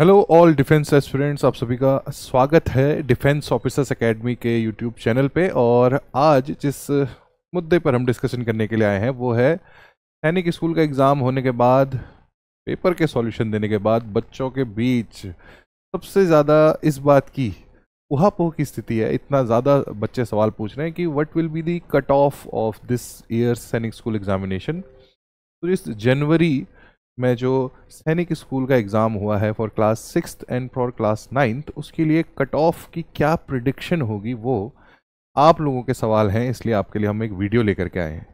Hello all defence aspirants आप सभी का स्वागत है डिफेंस ऑफिसर्स एकेडमी के यूट्यूब चैनल पे और आज जिस मुद्दे पर हम डिस्कशन करने के लिए आए हैं वो है सैनिक स्कूल का एग्ज़ाम होने के बाद पेपर के सॉल्यूशन देने के बाद बच्चों के बीच सबसे ज़्यादा इस बात की उहापोह की स्थिति है इतना ज़्यादा बच्चे सवाल पूछ रहे हैं कि what will be the cut off of this year Sainik school examination तो इस जनवरी में जो सैनिक स्कूल का एग्ज़ाम हुआ है for class six and for class ninth उसके लिए कट ऑफ की क्या प्रिडिक्शन होगी वो आप लोगों के सवाल हैं इसलिए आपके लिए हम एक वीडियो लेकर के आए हैं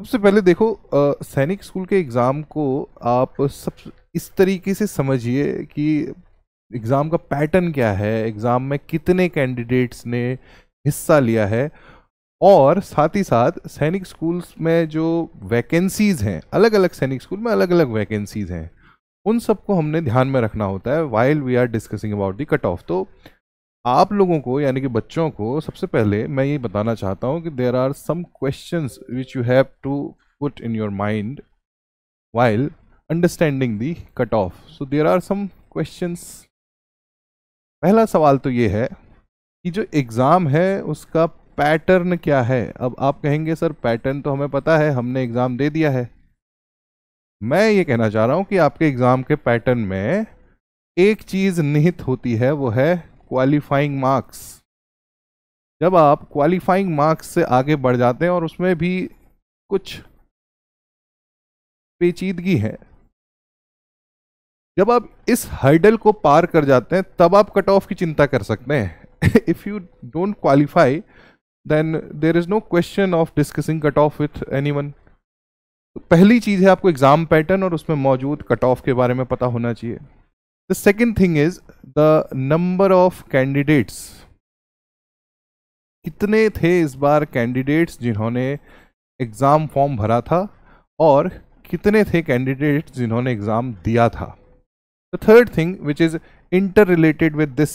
सबसे पहले देखो सैनिक स्कूल के एग्ज़ाम को आप सब इस तरीके से समझिए कि एग्ज़ाम का पैटर्न क्या है एग्ज़ाम में कितने कैंडिडेट्स ने हिस्सा लिया है और साथ ही साथ सैनिक स्कूल्स में जो वैकेंसीज़ हैं अलग अलग सैनिक स्कूल में अलग अलग वैकेंसीज़ हैं उन सबको हमने ध्यान में रखना होता है while we are discussing about the cut off तो आप लोगों को यानी कि बच्चों को सबसे पहले मैं ये बताना चाहता हूँ कि there are some question which you have to put in your mind while understanding the cut off so there are some question पहला सवाल तो ये है कि जो एग्ज़ाम है उसका पैटर्न क्या है अब आप कहेंगे सर पैटर्न तो हमें पता है हमने एग्ज़ाम दे दिया है मैं ये कहना चाह रहा हूं कि आपके एग्ज़ाम के पैटर्न में एक चीज़ निहित होती है वो है क्वालिफाइंग मार्क्स जब आप क्वालिफाइंग मार्क्स से आगे बढ़ जाते हैं और उसमें भी कुछ पेचीदगी है जब आप इस हर्डल को पार कर जाते हैं तब आप कट ऑफ की चिंता कर सकते हैं if you don't qualify then there is no question of discussing cut off with anyone तो पहली चीज़ है आपको एग्ज़ाम पैटर्न और उसमें मौजूद कट ऑफ के बारे में पता होना चाहिए the second thing is the number of candidates कितने थे इस बार कैंडिडेट्स जिन्होंने एग्ज़ाम फॉर्म भरा था और कितने थे कैंडिडेट्स जिन्होंने एग्ज़ाम दिया था the third thing which is inter related with this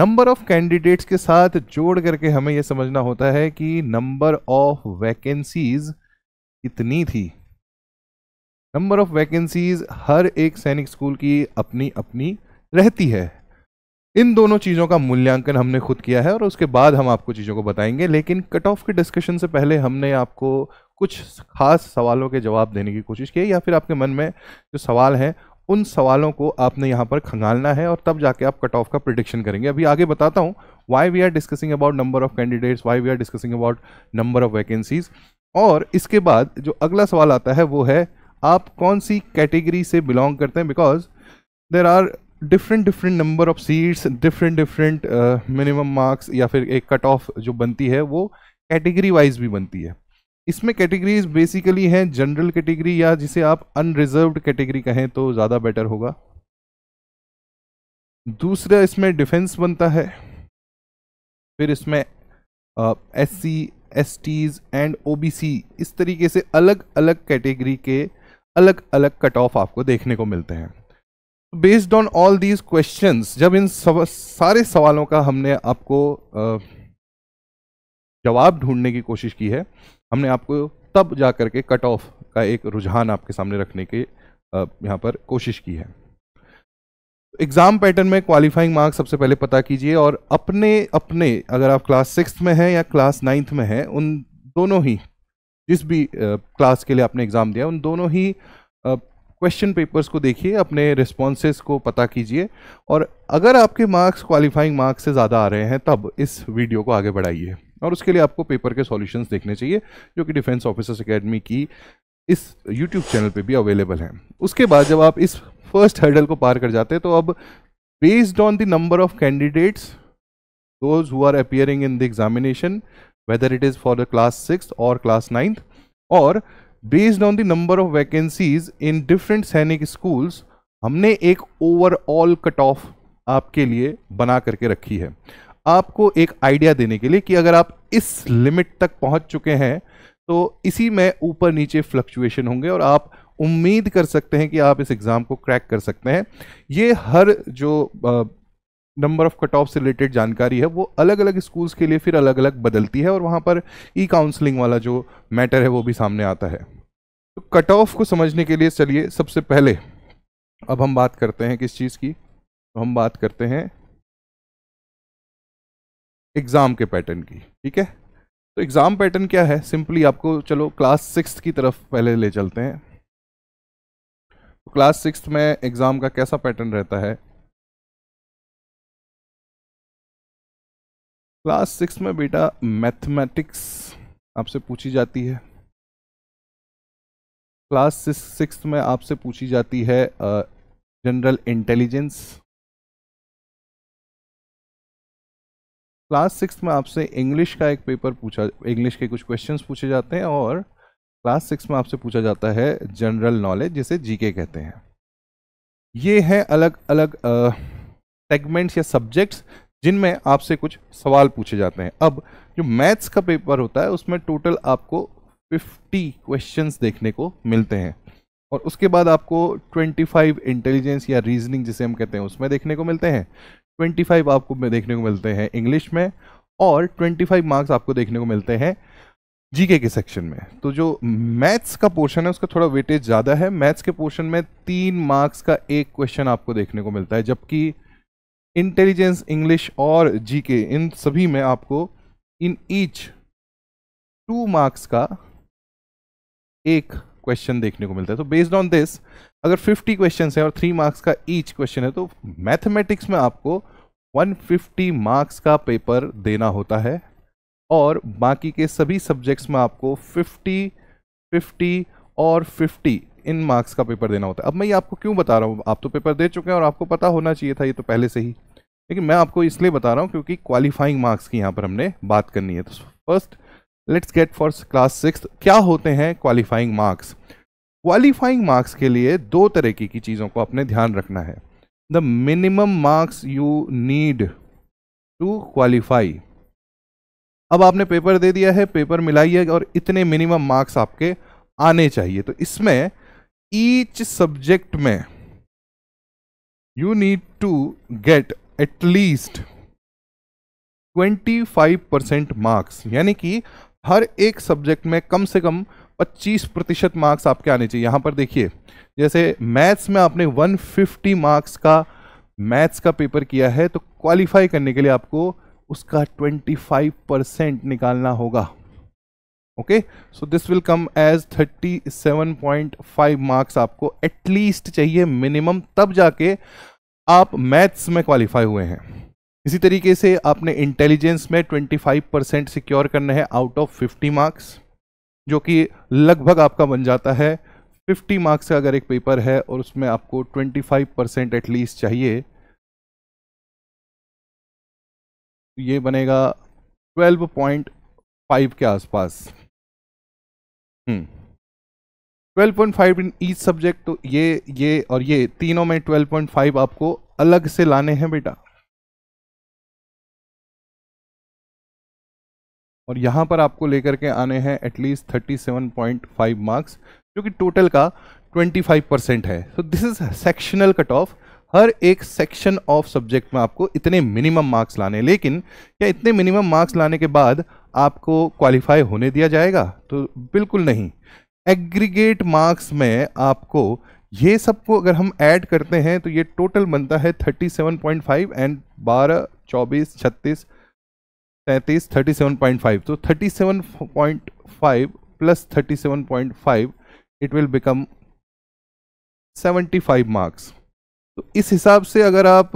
number of candidates के साथ जोड़ करके हमें यह समझना होता है कि नंबर ऑफ वैकेंसीज इतनी थी नंबर ऑफ वैकेंसीज हर एक सैनिक स्कूल की अपनी अपनी रहती है इन दोनों चीज़ों का मूल्यांकन हमने खुद किया है और उसके बाद हम आपको चीज़ों को बताएंगे लेकिन कट ऑफ के डिस्कशन से पहले हमने आपको कुछ खास सवालों के जवाब देने की कोशिश की या फिर आपके मन में जो सवाल हैं उन सवालों को आपने यहाँ पर खंगालना है और तब जाके आप कट ऑफ का प्रिडिक्शन करेंगे अभी आगे बताता हूँ why we are discussing about number of candidates why we are discussing about number of vacancies और इसके बाद जो अगला सवाल आता है वो है आप कौन सी कैटेगरी से बिलोंग करते हैं because there are different different number of seats different different minimum marks या फिर एक कट ऑफ जो बनती है वो कैटेगरी वाइज भी बनती है इसमें कैटेगरीज बेसिकली हैं जनरल कैटेगरी या जिसे आप अनरिजर्व्ड कैटेगरी कहें तो ज़्यादा बेटर होगा दूसरा इसमें डिफेंस बनता है फिर इसमें S C S Ts and O B C इस तरीके से अलग अलग कैटेगरी के अलग अलग कट ऑफ आपको देखने को मिलते हैं based on all these questions जब इन सव, सारे सवालों का हमने आपको uh, जवाब ढूंढने की कोशिश की है हमने आपको तब जा कर के कट ऑफ का एक रुझान आपके सामने रखने के यहाँ पर कोशिश की है एग्ज़ाम पैटर्न में क्वालिफाइंग मार्क्स सबसे पहले पता कीजिए और अपने अपने अगर आप क्लास सिक्स में हैं या क्लास नाइन्थ में हैं उन दोनों ही जिस भी क्लास के लिए आपने एग्ज़ाम दिया उन दोनों ही क्वेश्चन पेपर्स को देखिए अपने रिस्पॉन्सेज को पता कीजिए और अगर आपके मार्क्स क्वालिफाइंग मार्क्स से ज़्यादा आ रहे हैं तब इस वीडियो को आगे बढ़ाइए और उसके लिए आपको पेपर के सॉल्यूशंस देखने चाहिए जो कि डिफेंस ऑफिसर्स एकेडमी की इस यूट्यूब चैनल पे भी अवेलेबल है उसके बाद जब आप इस फर्स्ट हर्डल को पार कर जाते हैं तो अब based on the number of candidates those who are appearing in the examination whether it is for the class six और क्लास नाइन्थ और based on the number of vacancies in different Sainik schools हमने एक overall cut off आपके लिए बना करके रखी है आपको एक आइडिया देने के लिए कि अगर आप इस लिमिट तक पहुंच चुके हैं तो इसी में ऊपर नीचे फ्लक्चुएशन होंगे और आप उम्मीद कर सकते हैं कि आप इस एग्ज़ाम को क्रैक कर सकते हैं ये हर जो नंबर ऑफ कट ऑफ से रिलेटेड जानकारी है वो अलग अलग स्कूल्स के लिए फिर अलग अलग बदलती है और वहाँ पर ई काउंसलिंग वाला जो मैटर है वो भी सामने आता है तो कट ऑफ को समझने के लिए चलिए सबसे पहले अब हम बात करते हैं किस चीज़ की तो हम बात करते हैं एग्ज़ाम के पैटर्न की ठीक है तो एग्ज़ाम पैटर्न क्या है सिंपली आपको चलो क्लास सिक्स की तरफ पहले ले चलते हैं तो क्लास सिक्स में एग्ज़ाम का कैसा पैटर्न रहता है क्लास सिक्स में बेटा मैथमेटिक्स आपसे पूछी जाती है क्लास सिक्स में आपसे पूछी जाती है जनरल इंटेलिजेंस क्लास सिक्स में आपसे इंग्लिश का एक पेपर पूछा इंग्लिश के कुछ क्वेश्चन पूछे जाते हैं और क्लास सिक्स में आपसे पूछा जाता है जनरल नॉलेज जिसे जीके कहते हैं ये है अलग अलग सेगमेंट्स या सब्जेक्ट्स जिनमें आपसे कुछ सवाल पूछे जाते हैं अब जो मैथ्स का पेपर होता है उसमें टोटल आपको 50 क्वेश्चंस देखने को मिलते हैं और उसके बाद आपको 25 इंटेलिजेंस या रीजनिंग जिसे हम कहते हैं उसमें देखने को मिलते हैं 25 आपको देखने को मिलते हैं इंग्लिश में और 25 मार्क्स आपको देखने को मिलते हैं जीके के सेक्शन में तो जो मैथ्स का पोर्शन है उसका थोड़ा वेटेज ज़्यादा है मैथ्स के पोर्शन में तीन मार्क्स का एक क्वेश्चन आपको देखने को मिलता है जबकि इंटेलिजेंस इंग्लिश और जीके इन सभी में आपको इन ईच टू मार्क्स का एक क्वेश्चन देखने को मिलता है तो बेस्ड ऑन दिस अगर 50 क्वेश्चन है और थ्री मार्क्स का ईच क्वेश्चन है तो मैथमेटिक्स में आपको 150 मार्क्स का पेपर देना होता है और बाकी के सभी सब्जेक्ट्स में आपको 50, 50 और 50 इन मार्क्स का पेपर देना होता है अब मैं ये आपको क्यों बता रहा हूँ आप तो पेपर दे चुके हैं और आपको पता होना चाहिए था ये तो पहले से ही लेकिन मैं आपको इसलिए बता रहा हूँ क्योंकि क्वालिफाइंग मार्क्स की यहाँ पर हमने बात करनी है तो first let's get for class six क्या होते हैं क्वालिफाइंग मार्क्स क्वालिफाइंग मार्क्स के लिए दो तरीके की चीज़ों को अपने ध्यान रखना है the minimum marks you need to qualify अब आपने पेपर दे दिया है पेपर मिलाइए और इतने मिनिमम मार्क्स आपके आने चाहिए तो इसमें ईच सब्जेक्ट में you need to get at least 25 percent marks यानी कि हर एक सब्जेक्ट में कम से कम 25 प्रतिशत मार्क्स आपके आने चाहिए यहाँ पर देखिए जैसे मैथ्स में आपने 150 मार्क्स का मैथ्स का पेपर किया है तो क्वालिफाई करने के लिए आपको उसका 25 परसेंट निकालना होगा okay so this will come as 37.5 marks आपको एटलीस्ट चाहिए मिनिमम तब जाके आप मैथ्स में क्वालिफाई हुए हैं इसी तरीके से आपने इंटेलिजेंस में 25 परसेंट सिक्योर करना है आउट ऑफ 50 मार्क्स जो कि लगभग आपका बन जाता है 50 मार्क्स का अगर एक पेपर है और उसमें आपको 25 परसेंट एटलीस्ट चाहिए ये बनेगा 12.5 के आसपास hmm. Point five in each subject तो ये ये और ये तीनों में 12.5 आपको अलग से लाने हैं बेटा और यहाँ पर आपको लेकर के आने हैं at least thirty seven point five marks जो कि टोटल का ट्वेंटी फाइव परसेंट है so this is sectional cut off हर एक सेक्शन ऑफ सब्जेक्ट में आपको इतने मिनिमम मार्क्स लाने लेकिन क्या इतने मिनिमम मार्क्स लाने के बाद आपको क्वालिफाई होने दिया जाएगा तो बिल्कुल नहीं एग्रीगेट मार्क्स में आपको ये सबको अगर हम ऐड करते हैं तो ये टोटल बनता है 37.5 एंड 12 24 36 तैंतीस थर्टी सेवन पॉइंट फाइव तो thirty seven point five plus thirty seven point five it will become seventy five marks तो इस हिसाब से अगर आप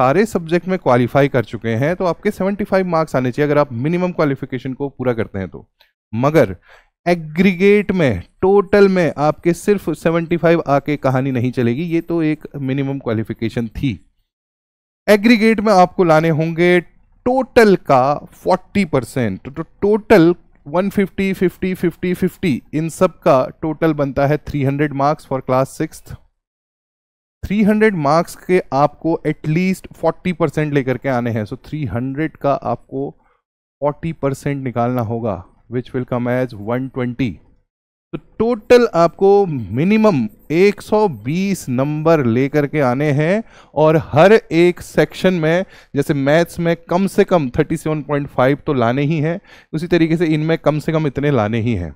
सारे सब्जेक्ट में क्वालिफाई कर चुके हैं तो आपके फाइव मार्क्स आने चाहिए अगर आप मिनिमम क्वालिफिकेशन को पूरा करते हैं तो मगर एग्रीगेट में टोटल में आपके सिर्फ फाइव आके कहानी नहीं चलेगी ये तो एक मिनिमम क्वालिफिकेशन थी एग्रीगेट में आपको लाने होंगे टोटल का 40 परसेंट तो टोटल 150, 50, 50, 50 इन सब का टोटल बनता है 300 marks for class six 300 marks के आपको एटलीस्ट 40 परसेंट लेकर के आने हैं सो so 300 का आपको 40 परसेंट निकालना होगा विच विल कम एज 120 तो टोटल आपको मिनिमम 120 नंबर लेकर के आने हैं और हर एक सेक्शन में जैसे मैथ्स में कम से कम 37.5 तो लाने ही हैं उसी तरीके से इनमें कम से कम इतने लाने ही हैं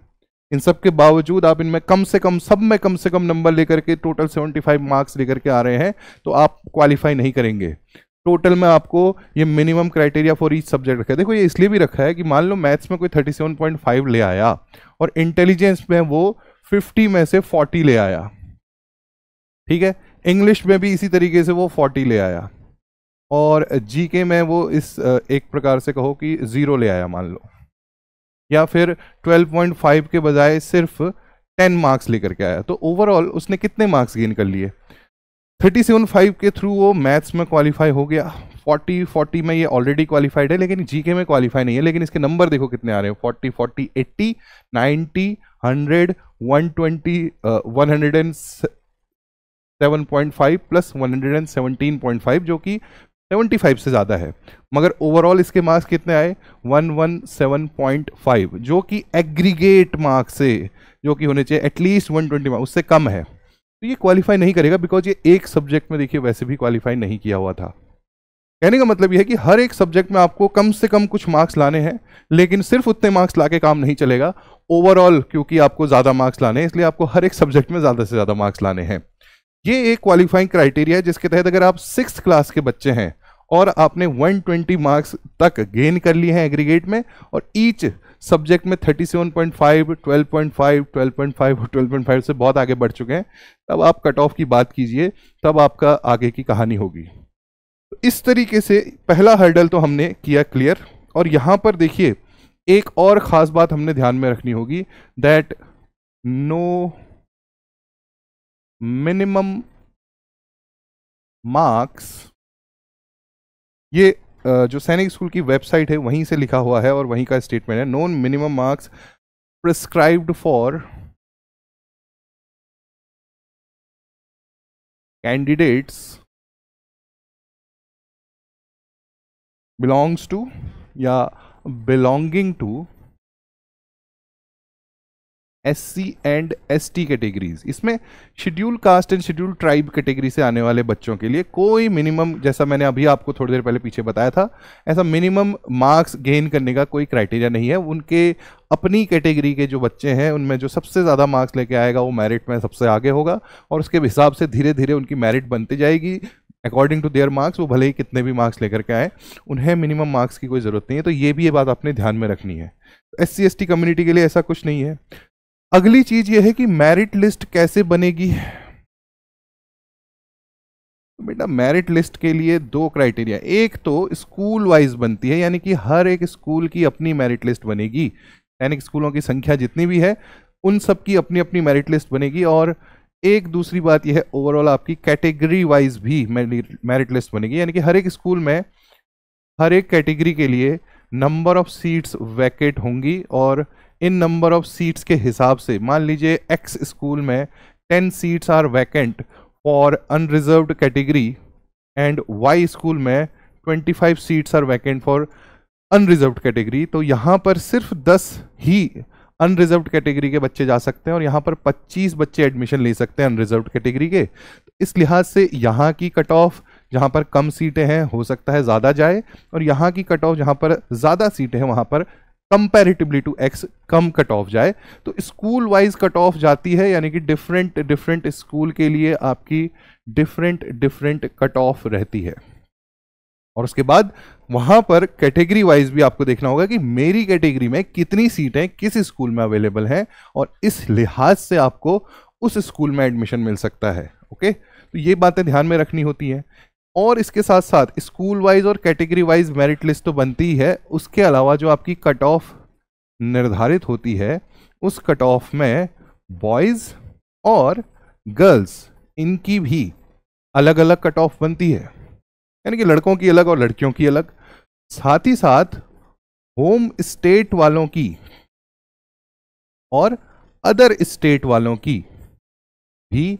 इन सब के बावजूद आप इनमें कम से कम सब में कम से कम नंबर लेकर के टोटल 75 मार्क्स लेकर के आ रहे हैं तो आप क्वालिफाई नहीं करेंगे टोटल में आपको ये minimum criteria for each subject रखा है देखो ये इसलिए भी रखा है कि मान लो मैथ्स में कोई 37.5 ले आया और इंटेलिजेंस में वो 50 में से 40 ले आया ठीक है इंग्लिश में भी इसी तरीके से वो 40 ले आया और जीके में वो इस एक प्रकार से कहो कि ज़ीरो ले आया मान लो या फिर 12.5 के बजाय सिर्फ 10 मार्क्स लेकर के आया तो ओवरऑल उसने कितने मार्क्स गेन कर लिए थर्टी सेवन फाइव के थ्रू वो मैथ्स में क्वालिफाई हो गया फोर्टी फोर्टी में ये ऑलरेडी क्वालिफाइड है लेकिन जीके में क्वालिफाई नहीं है लेकिन इसके नंबर देखो कितने आ रहे हैं forty forty eighty ninety hundred one twenty one hundred and seven point five plus one hundred and seventeen point five जो कि सेवेंटी फाइव से ज़्यादा है मगर ओवरऑल इसके मार्क्स कितने आए one one seven point five जो कि एग्रीगेट मार्क्स से जो कि होने चाहिए एटलीस्ट वन ट्वेंटी मार्क्स उससे कम है तो ये क्वालिफाई नहीं करेगा बिकॉज ये एक सब्जेक्ट में देखिए वैसे भी क्वालिफाई नहीं किया हुआ था कहने का मतलब यह है कि हर एक सब्जेक्ट में आपको कम से कम कुछ मार्क्स लाने हैं लेकिन सिर्फ उतने मार्क्स ला के काम नहीं चलेगा ओवरऑल क्योंकि आपको ज़्यादा मार्क्स लाने हैं इसलिए आपको हर एक सब्जेक्ट में ज़्यादा से ज़्यादा मार्क्स लाने हैं ये एक क्वालिफाइंग क्राइटेरिया है जिसके तहत अगर आप सिक्स क्लास के बच्चे हैं और आपने 120 मार्क्स तक गेन कर लिए हैं एग्रीगेट में और ईच सब्जेक्ट में 37.5, 12.5, 12.5 और 12.5 से बहुत आगे बढ़ चुके हैं तब आप कट ऑफ की बात कीजिए तब आपका आगे की कहानी होगी तो इस तरीके से पहला हर्डल तो हमने किया क्लियर और यहाँ पर देखिए एक और ख़ास बात हमने ध्यान में रखनी होगी दैट नो मिनिमम मार्क्स ये जो सैनिक स्कूल की वेबसाइट है वहीं से लिखा हुआ है और वहीं का स्टेटमेंट है non minimum marks prescribed for candidates belongs to या belonging to SC and ST categories इसमें schedule caste and schedule tribe category से आने वाले बच्चों के लिए कोई मिनिमम जैसा मैंने अभी आपको थोड़ी देर पहले पीछे बताया था ऐसा मिनिमम मार्क्स गेन करने का कोई क्राइटेरिया नहीं है उनके अपनी कैटेगरी के जो बच्चे हैं उनमें जो सबसे ज़्यादा मार्क्स लेके आएगा वो मेरिट में सबसे आगे होगा और उसके हिसाब से धीरे धीरे उनकी मेरिट बनती जाएगी अकॉर्डिंग टू देयर मार्क्स वो भले ही कितने भी मार्क्स लेकर के आए उन्हें मिनिमम मार्क्स की कोई ज़रूरत नहीं है तो ये भी ये बात आपने ध्यान में रखनी है एस सी कम्युनिटी के लिए ऐसा कुछ नहीं है अगली चीज यह है कि मेरिट लिस्ट कैसे बनेगी बेटा मेरिट लिस्ट के लिए दो क्राइटेरिया एक तो स्कूल वाइज बनती है यानी कि हर एक स्कूल की अपनी मेरिट लिस्ट बनेगी यानी स्कूलों की संख्या जितनी भी है उन सब की अपनी अपनी मेरिट लिस्ट बनेगी और एक दूसरी बात यह है ओवरऑल आपकी कैटेगरी वाइज भी मेरिट लिस्ट बनेगी यानी कि हर एक स्कूल में हर एक कैटेगरी के लिए नंबर ऑफ सीट्स वैकेट होंगी और इन नंबर ऑफ सीट्स के हिसाब से मान लीजिए एक्स स्कूल में ten seats are vacant for unreserve category and Y school में twenty five seats are vacant for unreserve category तो यहाँ पर सिर्फ दस ही अनरिज़र्व कैटेगरी के बच्चे जा सकते हैं और यहाँ पर पच्चीस बच्चे एडमिशन ले सकते हैं अनरिजर्व कैटेगरी के तो इस लिहाज से यहाँ की कट ऑफ जहाँ पर कम सीटें हैं हो सकता है ज़्यादा जाए और यहाँ की कट ऑफ जहाँ पर ज़्यादा सीटें हैं वहाँ पर कंपेरिटिवली टू एक्स कम कट ऑफ जाए तो स्कूल वाइज कट ऑफ जाती है यानी कि डिफरेंट डिफरेंट स्कूल के लिए आपकी डिफरेंट डिफरेंट कट ऑफ रहती है और उसके बाद वहां पर कैटेगरी वाइज भी आपको देखना होगा कि मेरी कैटेगरी में कितनी सीटें किस स्कूल में अवेलेबल हैं और इस लिहाज से आपको उस स्कूल में एडमिशन मिल सकता है ओके तो ये बातें ध्यान में रखनी होती हैं और इसके साथ साथ स्कूल वाइज और कैटेगरी वाइज मेरिट लिस्ट तो बनती ही है उसके अलावा जो आपकी कट ऑफ निर्धारित होती है उस कट ऑफ में बॉयज़ और गर्ल्स इनकी भी अलग अलग कट ऑफ बनती है यानी कि लड़कों की अलग और लड़कियों की अलग साथ ही साथ होम स्टेट वालों की और अदर स्टेट वालों की भी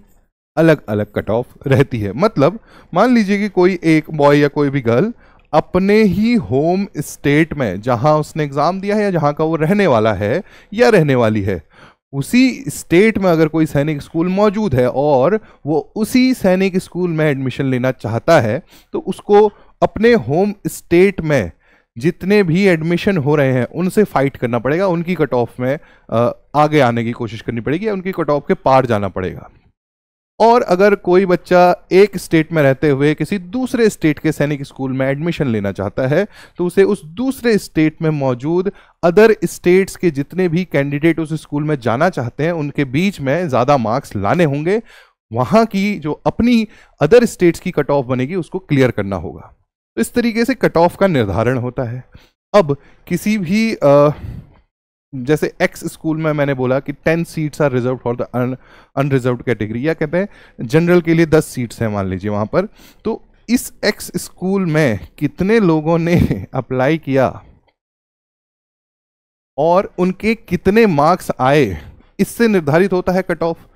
अलग अलग कट ऑफ रहती है मतलब मान लीजिए कि कोई एक बॉय या कोई भी गर्ल अपने ही होम स्टेट में जहां उसने एग्ज़ाम दिया है या जहां का वो रहने वाला है या रहने वाली है उसी स्टेट में अगर कोई सैनिक स्कूल मौजूद है और वो उसी सैनिक स्कूल में एडमिशन लेना चाहता है तो उसको अपने होम स्टेट में जितने भी एडमिशन हो रहे हैं उनसे फाइट करना पड़ेगा उनकी कट ऑफ में आगे आने की कोशिश करनी पड़ेगी या उनकी कट ऑफ के पार जाना पड़ेगा और अगर कोई बच्चा एक स्टेट में रहते हुए किसी दूसरे स्टेट के सैनिक स्कूल में एडमिशन लेना चाहता है तो उसे उस दूसरे स्टेट में मौजूद अदर स्टेट्स के जितने भी कैंडिडेट उस स्कूल में जाना चाहते हैं उनके बीच में ज़्यादा मार्क्स लाने होंगे वहाँ की जो अपनी अदर स्टेट्स की कट ऑफ बनेगी उसको क्लियर करना होगा तो इस तरीके से कट ऑफ का निर्धारण होता है अब किसी भी आ, जैसे एक्स स्कूल में मैंने बोला कि ten seats are reserve for the unreserve category या कहते हैं जनरल के लिए दस सीट्स हैं मान लीजिए वहाँ पर तो इस एक्स स्कूल में कितने लोगों ने अप्लाई किया और उनके कितने मार्क्स आए इससे निर्धारित होता है कट ऑफ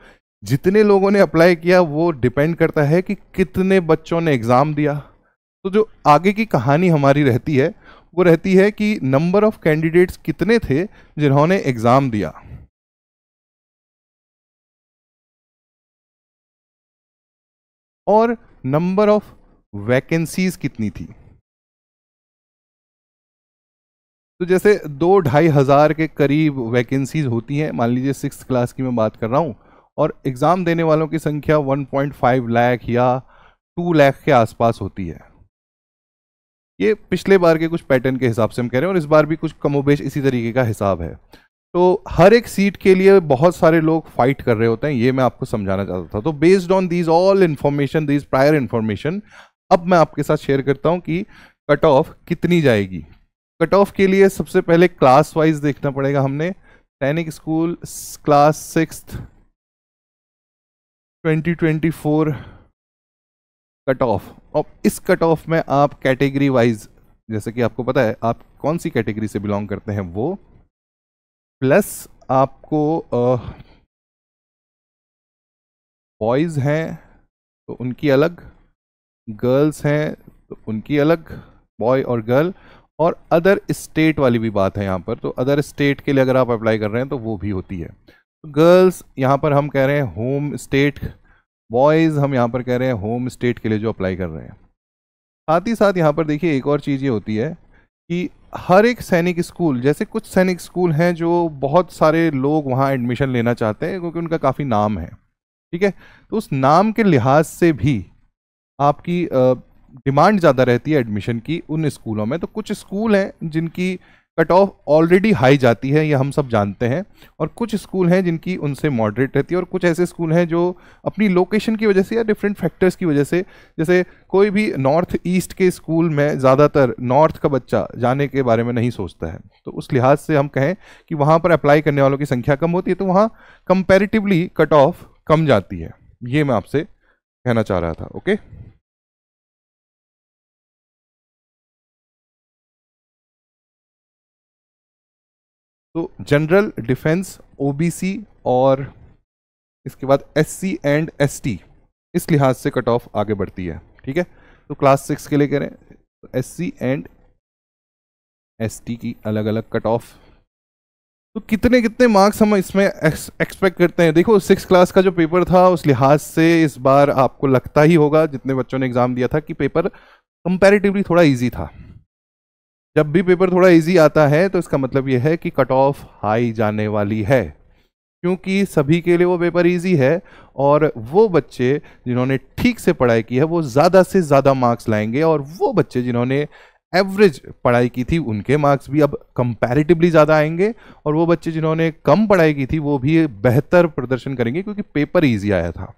जितने लोगों ने अप्लाई किया वो डिपेंड करता है कि कितने बच्चों ने एग्ज़ाम दिया तो जो आगे की कहानी हमारी रहती है वो रहती है कि नंबर ऑफ कैंडिडेट्स कितने थे जिन्होंने एग्ज़ाम दिया और नंबर ऑफ वैकेंसीज कितनी थी तो जैसे दो ढाई हज़ार के करीब वैकेंसीज होती हैं मान लीजिए सिक्स क्लास की मैं बात कर रहा हूं और एग्ज़ाम देने वालों की संख्या 1.5 लाख या 2 लाख के आसपास होती है ये पिछले बार के कुछ पैटर्न के हिसाब से हम कह रहे हैं और इस बार भी कुछ कमोबेश इसी तरीके का हिसाब है तो हर एक सीट के लिए बहुत सारे लोग फाइट कर रहे होते हैं ये मैं आपको समझाना चाहता था तो based on these all information these prior information अब मैं आपके साथ शेयर करता हूँ कि कट ऑफ कितनी जाएगी कट ऑफ के लिए सबसे पहले क्लास वाइज देखना पड़ेगा हमने Sainik school class six 2024 cut off और इस कट ऑफ में आप कैटेगरी वाइज जैसे कि आपको पता है आप कौन सी कैटेगरी से बिलोंग करते हैं वो प्लस आपको बॉयज़ हैं तो उनकी अलग गर्ल्स हैं तो उनकी अलग बॉय और गर्ल और अदर स्टेट वाली भी बात है यहाँ पर तो अदर स्टेट के लिए अगर आप अप्लाई कर रहे हैं तो वो भी होती है गर्ल्स यहाँ पर हम कह रहे हैं होम स्टेट बॉयज़ हम यहाँ पर कह रहे हैं होम स्टेट के लिए जो अप्लाई कर रहे हैं साथ ही साथ यहाँ पर देखिए एक और चीज़ ये होती है कि हर एक सैनिक स्कूल जैसे कुछ सैनिक स्कूल हैं जो बहुत सारे लोग वहाँ एडमिशन लेना चाहते हैं क्योंकि उनका काफ़ी नाम है ठीक है तो उस नाम के लिहाज से भी आपकी डिमांड ज़्यादा रहती है एडमिशन की उन स्कूलों में तो कुछ स्कूल हैं जिनकी कट ऑफ ऑलरेडी हाई जाती है ये हम सब जानते हैं और कुछ स्कूल हैं जिनकी उनसे मॉडरेट रहती है और कुछ ऐसे स्कूल हैं जो अपनी लोकेशन की वजह से या डिफरेंट फैक्टर्स की वजह से जैसे कोई भी नॉर्थ ईस्ट के स्कूल में ज़्यादातर नॉर्थ का बच्चा जाने के बारे में नहीं सोचता है तो उस लिहाज से हम कहें कि वहाँ पर अप्लाई करने वालों की संख्या कम होती है तो वहाँ कंपेरेटिवली कट ऑफ कम जाती है ये मैं आपसे कहना चाह रहा था ओके तो जनरल डिफेंस ओबीसी और इसके बाद एससी एंड एसटी इस लिहाज से कट ऑफ आगे बढ़ती है ठीक है तो क्लास सिक्स के लिए करें तो एस एंड एस की अलग अलग कट ऑफ तो कितने कितने मार्क्स हम इसमें एक्सपेक्ट करते हैं देखो सिक्स क्लास का जो पेपर था उस लिहाज से इस बार आपको लगता ही होगा जितने बच्चों ने एग्ज़ाम दिया था कि पेपर कंपेरेटिवली थोड़ा इजी था जब भी पेपर थोड़ा इजी आता है तो इसका मतलब यह है कि कट ऑफ हाई जाने वाली है क्योंकि सभी के लिए वो पेपर इजी है और वो बच्चे जिन्होंने ठीक से पढ़ाई की है वो ज़्यादा से ज़्यादा मार्क्स लाएंगे और वो बच्चे जिन्होंने एवरेज पढ़ाई की थी उनके मार्क्स भी अब कंपैरेटिवली ज़्यादा आएंगे और वो बच्चे जिन्होंने कम पढ़ाई की थी वो भी बेहतर प्रदर्शन करेंगे क्योंकि पेपर ईजी आया था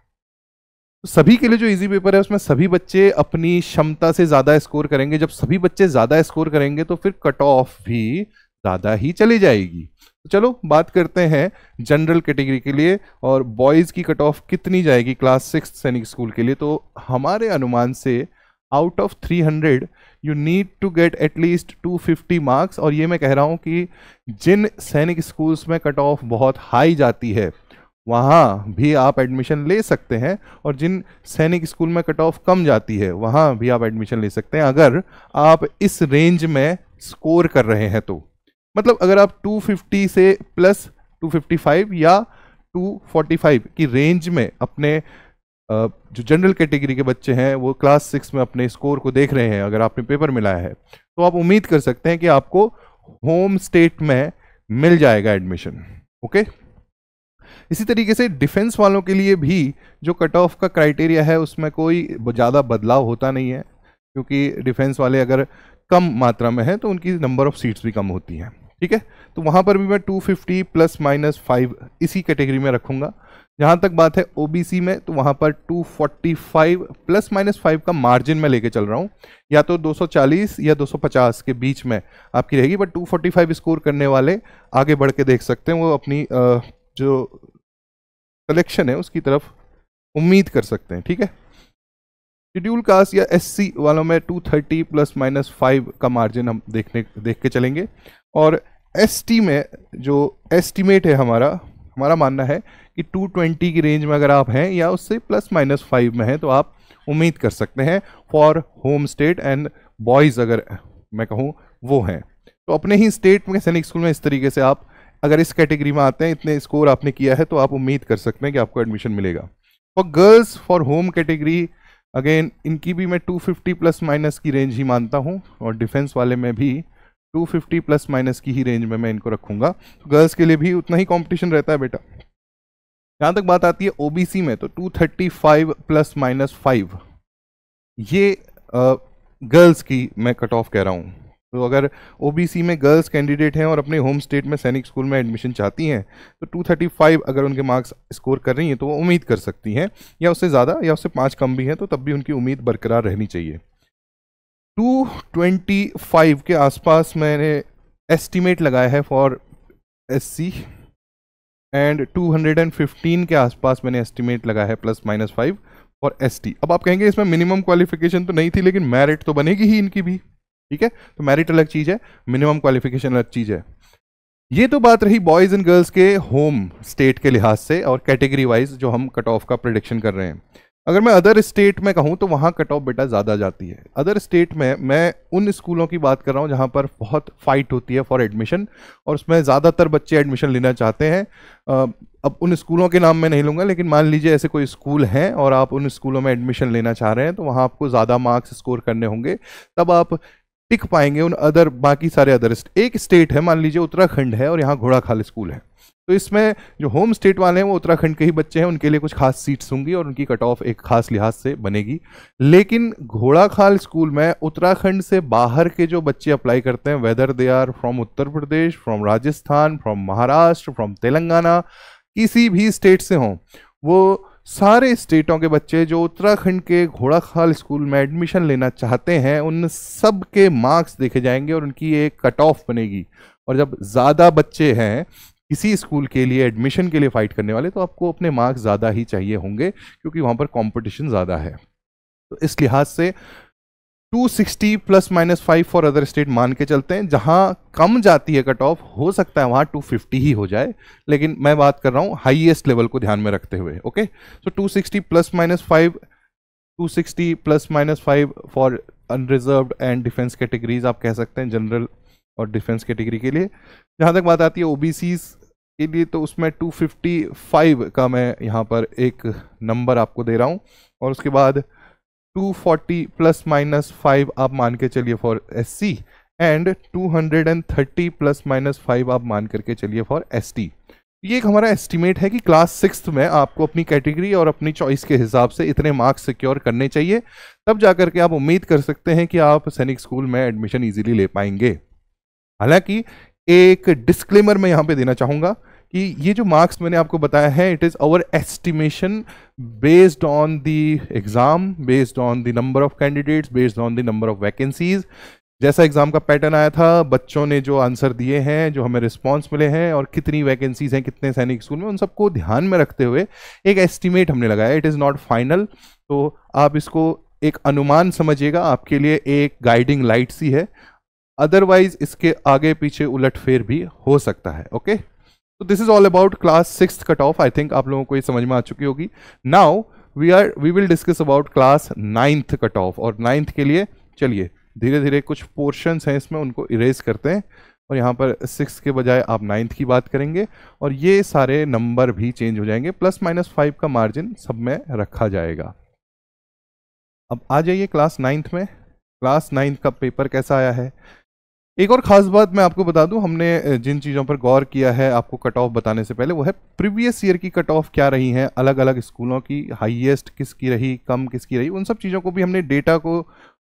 सभी के लिए जो इजी पेपर है उसमें सभी बच्चे अपनी क्षमता से ज़्यादा स्कोर करेंगे जब सभी बच्चे ज़्यादा स्कोर करेंगे तो फिर कट ऑफ भी ज़्यादा ही चली जाएगी तो चलो बात करते हैं जनरल कैटेगरी के लिए और बॉयज़ की कट ऑफ कितनी जाएगी क्लास सिक्स सैनिक स्कूल के लिए तो हमारे अनुमान से out of hundred you need to get at least fifty marks और ये मैं कह रहा हूँ कि जिन सैनिक स्कूल्स में कट ऑफ बहुत हाई जाती है वहाँ भी आप एडमिशन ले सकते हैं और जिन सैनिक स्कूल में कट ऑफ कम जाती है वहाँ भी आप एडमिशन ले सकते हैं अगर आप इस रेंज में स्कोर कर रहे हैं तो मतलब अगर आप 250 से प्लस 255 या 245 की रेंज में अपने जो जनरल कैटेगरी के बच्चे हैं वो क्लास सिक्स में अपने स्कोर को देख रहे हैं अगर आपने पेपर मिलाया है तो आप उम्मीद कर सकते हैं कि आपको होम स्टेट में मिल जाएगा एडमिशन ओके इसी तरीके से डिफेंस वालों के लिए भी जो कट ऑफ का क्राइटेरिया है उसमें कोई ज़्यादा बदलाव होता नहीं है क्योंकि डिफेंस वाले अगर कम मात्रा में हैं तो उनकी नंबर ऑफ सीट्स भी कम होती हैं ठीक है तो वहाँ पर भी मैं 250 प्लस माइनस फाइव इसी कैटेगरी में रखूँगा जहाँ तक बात है ओबीसी में तो वहाँ पर 245 प्लस माइनस फाइव का मार्जिन मैं लेके चल रहा हूँ या तो 240 या 250 के बीच में आपकी रहेगी बट 245 स्कोर करने वाले आगे बढ़ के देख सकते हैं वो अपनी जो कलेक्शन है उसकी तरफ उम्मीद कर सकते हैं ठीक है शेड्यूल कास्ट या एससी वालों में 230 प्लस माइनस फाइव का मार्जिन हम देखने देख के चलेंगे और एसटी में जो एस्टीमेट है हमारा हमारा मानना है कि 220 की रेंज में अगर आप हैं या उससे प्लस माइनस फाइव में हैं तो आप उम्मीद कर सकते हैं for home state and boys अगर मैं कहूँ वो हैं तो अपने ही स्टेट में सैनिक स्कूल में इस तरीके से आप अगर इस कैटेगरी में आते हैं इतने स्कोर आपने किया है तो आप उम्मीद कर सकते हैं कि आपको एडमिशन मिलेगा for girls for home category again इनकी भी मैं 250 प्लस माइनस की रेंज ही मानता हूँ और डिफेंस वाले में भी 250 प्लस माइनस की ही रेंज में मैं इनको रखूंगा तो गर्ल्स के लिए भी उतना ही कॉम्पिटिशन रहता है बेटा जहाँ तक बात आती है ओ में तो टू प्लस माइनस फाइव ये गर्ल्स की मैं कट ऑफ कह रहा हूँ तो अगर ओबीसी में गर्ल्स कैंडिडेट हैं और अपने होम स्टेट में सैनिक स्कूल में एडमिशन चाहती हैं तो 235 अगर उनके मार्क्स स्कोर कर रही हैं तो वो उम्मीद कर सकती हैं या उससे ज़्यादा या उससे पाँच कम भी हैं तो तब भी उनकी उम्मीद बरकरार रहनी चाहिए 225 के आसपास मैंने एस्टिमेट लगाया है फॉर एस एंड टू के आसपास मैंने एस्टिमेट लगाया है plus minus five for S अब आप कहेंगे इसमें मिनिमम क्वालिफिकेशन तो नहीं थी लेकिन मेरिट तो बनेगी ही इनकी भी ठीक है तो मैरिट अलग चीज़ है मिनिमम क्वालिफिकेशन अलग चीज़ है ये तो बात रही बॉयज़ एंड गर्ल्स के होम स्टेट के लिहाज से और कैटेगरी वाइज जो हम कट ऑफ का प्रोडिक्शन कर रहे हैं अगर मैं अदर स्टेट में कहूँ तो वहाँ कट ऑफ बेटा ज़्यादा जाती है अदर स्टेट में मैं उन स्कूलों की बात कर रहा हूँ जहाँ पर बहुत फाइट होती है फॉर एडमिशन और उसमें ज़्यादातर बच्चे एडमिशन लेना चाहते हैं अब उन स्कूलों के नाम मैं नहीं लूँगा लेकिन मान लीजिए ऐसे कोई स्कूल हैं और आप उन स्कूलों में एडमिशन लेना चाह रहे हैं तो वहाँ आपको ज़्यादा मार्क्स स्कोर करने होंगे तब आप टिक पाएंगे उन अदर बाकी सारे अदर एक स्टेट है मान लीजिए उत्तराखंड है और यहाँ घोड़ा खाल स्कूल है तो इसमें जो होम स्टेट वाले हैं वो उत्तराखंड के ही बच्चे हैं उनके लिए कुछ खास सीट्स होंगी और उनकी कट ऑफ एक खास लिहाज से बनेगी लेकिन घोड़ा खाल स्कूल में उत्तराखंड से बाहर के जो बच्चे अप्लाई करते हैं whether they are from Uttar Pradesh from Rajasthan from Maharashtra from Telangana किसी भी स्टेट से हों वो सारे स्टेटों के बच्चे जो उत्तराखंड के घोड़ाखाल स्कूल में एडमिशन लेना चाहते हैं उन सब के मार्क्स देखे जाएंगे और उनकी एक कट ऑफ बनेगी और जब ज़्यादा बच्चे हैं किसी स्कूल के लिए एडमिशन के लिए फ़ाइट करने वाले तो आपको अपने मार्क्स ज़्यादा ही चाहिए होंगे क्योंकि वहाँ पर कॉम्पिटिशन ज़्यादा है तो इस लिहाज से 260 plus minus five for other state मान के चलते हैं जहां कम जाती है कट ऑफ हो सकता है वहां 250 ही हो जाए लेकिन मैं बात कर रहा हूं हाईएस्ट लेवल को ध्यान में रखते हुए okay so 260 plus minus five 260 plus minus five for unreserve and defence categories आप कह सकते हैं जनरल और डिफेंस कैटेगरी के लिए जहाँ तक बात आती है ओबीसीज के लिए तो उसमें फाइव का मैं यहाँ पर एक नंबर आपको दे रहा हूँ और उसके बाद 240 प्लस माइनस फाइव आप मान के चलिए for S and 230 plus minus five आप मान करके चलिए फॉर एस ये एक हमारा एस्टिमेट है कि क्लास सिक्स में आपको अपनी कैटेगरी और अपनी चॉइस के हिसाब से इतने मार्क्स सिक्योर करने चाहिए तब जा के आप उम्मीद कर सकते हैं कि आप सैनिक स्कूल में एडमिशन इजीली ले पाएंगे हालांकि एक डिस्क्लेमर मैं यहाँ पे देना चाहूँगा कि ये जो मार्क्स मैंने आपको बताया है it is our estimation based on the exam based on the number of candidates based on the number of vacancies जैसा एग्ज़ाम का पैटर्न आया था बच्चों ने जो आंसर दिए हैं जो हमें रिस्पॉन्स मिले हैं और कितनी वैकेंसीज हैं कितने सैनिक स्कूल में उन सबको ध्यान में रखते हुए एक एस्टिमेट हमने लगाया इट इज़ नॉट फाइनल तो आप इसको एक अनुमान समझिएगा आपके लिए एक गाइडिंग लाइट सी है अदरवाइज इसके आगे पीछे फेर भी हो सकता है ओके तो this is all about class six cut off I think आप लोगों को ये समझ में आ चुकी होगी now we are we will discuss about class ninth cut off और नाइन्थ के लिए चलिए धीरे धीरे कुछ पोर्शंस हैं इसमें उनको इरेज करते हैं और यहाँ पर सिक्स के बजाय आप नाइन्थ की बात करेंगे और ये सारे नंबर भी चेंज हो जाएंगे प्लस माइनस फाइव का मार्जिन सब में रखा जाएगा अब आ जाइए क्लास नाइन्थ में क्लास नाइन्थ का पेपर कैसा आया है एक और ख़ास बात मैं आपको बता दूं हमने जिन चीज़ों पर गौर किया है आपको कट ऑफ बताने से पहले वो है प्रीवियस ईयर की कट ऑफ क्या रही हैं अलग अलग स्कूलों की हाईएस्ट किसकी रही कम किसकी रही उन सब चीज़ों को भी हमने डेटा को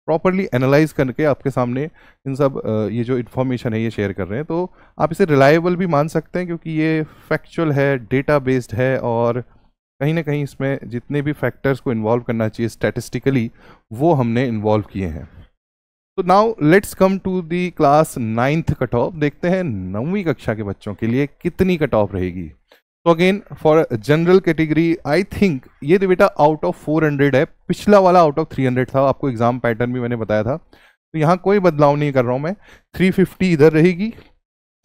प्रॉपरली एनालाइज करके आपके सामने इन सब ये जो इन्फॉर्मेशन है ये शेयर कर रहे हैं तो आप इसे रिलायबल भी मान सकते हैं क्योंकि ये फैक्चुअल है डेटा बेस्ड है और कहीं ना कहीं इसमें जितने भी फैक्टर्स को इन्वॉल्व करना चाहिए स्टैटिस्टिकली वो हमने इन्वॉल्व किए हैं तो now let's come to the class ninth cut off देखते हैं नौवीं कक्षा के बच्चों के लिए कितनी कट ऑफ रहेगी तो again for general category I think ये तो बेटा आउट ऑफ 400 है पिछला वाला आउट ऑफ 300 था आपको एग्जाम पैटर्न भी मैंने बताया था तो यहाँ कोई बदलाव नहीं कर रहा हूँ मैं 350 इधर रहेगी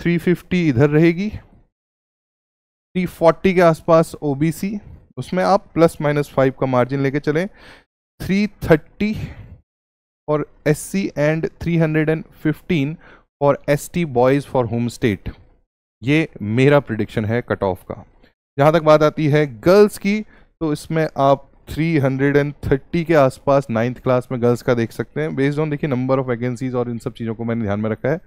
350 इधर रहेगी 340 के आसपास ओबीसी उसमें आप प्लस माइनस फाइव का मार्जिन लेके चलें 330 S C and three hundred and fifteen for S T boys for home state ये मेरा प्रडिक्शन है कट ऑफ का जहाँ तक बात आती है गर्ल्स की तो इसमें आप 330 के आसपास नाइन्थ क्लास में गर्ल्स का देख सकते हैं बेस्ड ऑन देखिए नंबर ऑफ वैकेंसीज और इन सब चीज़ों को मैंने ध्यान में रखा है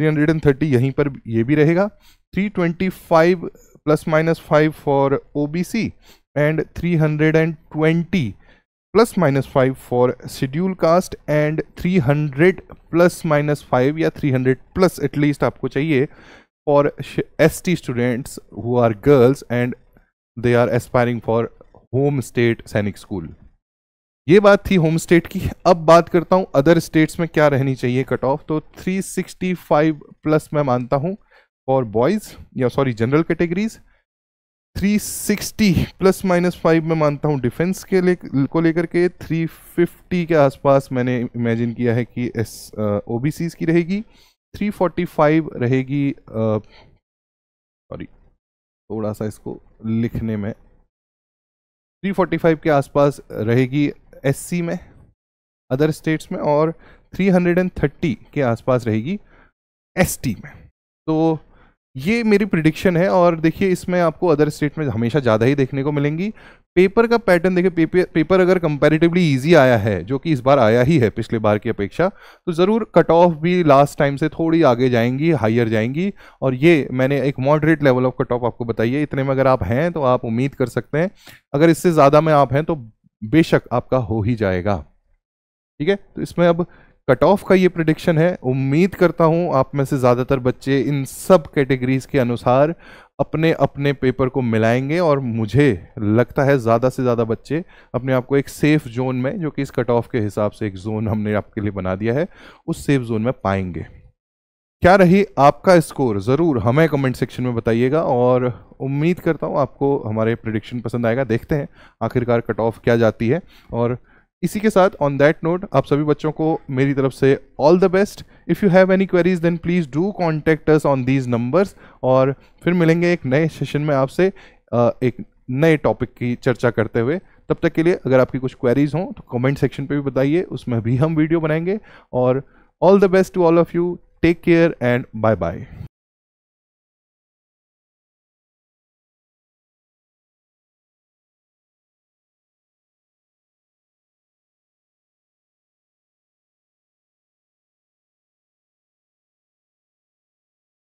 330 यहीं पर ये भी रहेगा 325 plus minus five for OBC and 320 plus minus five for schedule caste and three hundred plus minus five या थ्री हंड्रेड प्लस एटलीस्ट आपको चाहिए for S T students who are girls and they are aspiring for home state Sainik school ये बात थी home state की अब बात करता हूँ अदर स्टेट्स में क्या रहनी चाहिए कट ऑफ तो 365 प्लस मैं मानता हूँ फॉर बॉयज़ या sorry general categories 360 plus minus five मैं मानता हूँ डिफेंस के ले को लेकर के 350 के आसपास मैंने इमेजिन किया है कि एस ओ बी की रहेगी 345 रहेगी सॉरी uh, थोड़ा सा इसको लिखने में 345 के आसपास रहेगी एस में अदर स्टेट्स में और 330 के आसपास रहेगी एस में तो ये मेरी प्रिडिक्शन है और देखिए इसमें आपको अदर स्टेट में हमेशा ज़्यादा ही देखने को मिलेंगी पेपर का पैटर्न देखिए पेपर पेपर अगर कंपैरेटिवली इजी आया है जो कि इस बार आया ही है पिछले बार की अपेक्षा तो ज़रूर कट ऑफ भी लास्ट टाइम से थोड़ी आगे जाएंगी हायर जाएंगी और ये मैंने एक moderate level of cut off आपको बताइए इतने में अगर आप हैं तो आप उम्मीद कर सकते हैं अगर इससे ज़्यादा में आप हैं तो बेशक आपका हो ही जाएगा ठीक है तो इसमें अब कट ऑफ का ये प्रडिक्शन है उम्मीद करता हूँ आप में से ज़्यादातर बच्चे इन सब कैटेगरीज के अनुसार अपने अपने पेपर को मिलाएंगे और मुझे लगता है ज़्यादा से ज़्यादा बच्चे अपने आप को एक सेफ़ जोन में जो कि इस कट ऑफ के हिसाब से एक जोन हमने आपके लिए बना दिया है उस सेफ जोन में पाएंगे क्या रही आपका स्कोर ज़रूर हमें कमेंट सेक्शन में बताइएगा और उम्मीद करता हूँ आपको हमारे प्रडिक्शन पसंद आएगा देखते हैं आखिरकार कट ऑफ क्या जाती है और इसी के साथ ऑन दैट नोट आप सभी बच्चों को मेरी तरफ से all the best if you have any queries then please do contact us on these numbers और फिर मिलेंगे एक नए सेशन में आपसे एक नए टॉपिक की चर्चा करते हुए तब तक के लिए अगर आपकी कुछ क्वेरीज हों तो कमेंट सेक्शन पे भी बताइए उसमें भी हम वीडियो बनाएंगे और all the best to all of you take care and bye bye